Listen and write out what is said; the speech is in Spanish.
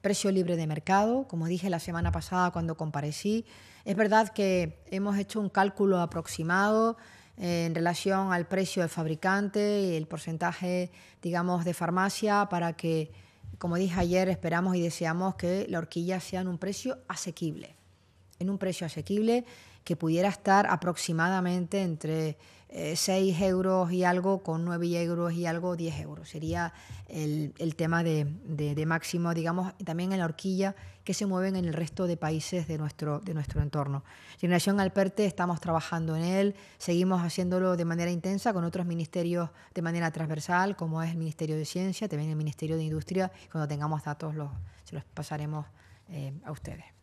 precio libre de mercado, como dije la semana pasada cuando comparecí. Es verdad que hemos hecho un cálculo aproximado eh, en relación al precio del fabricante y el porcentaje, digamos, de farmacia para que, como dije ayer, esperamos y deseamos que la horquilla sea en un precio asequible en un precio asequible que pudiera estar aproximadamente entre 6 eh, euros y algo con 9 euros y algo 10 euros. Sería el, tema de, máximo, digamos, también en la horquilla que se mueven en el resto de países de nuestro, de nuestro entorno. Generación Alperte, estamos trabajando en él, seguimos haciéndolo de manera intensa con otros ministerios de manera transversal, como es el Ministerio de Ciencia, también el Ministerio de Industria. Cuando tengamos datos los, se los pasaremos eh, a ustedes.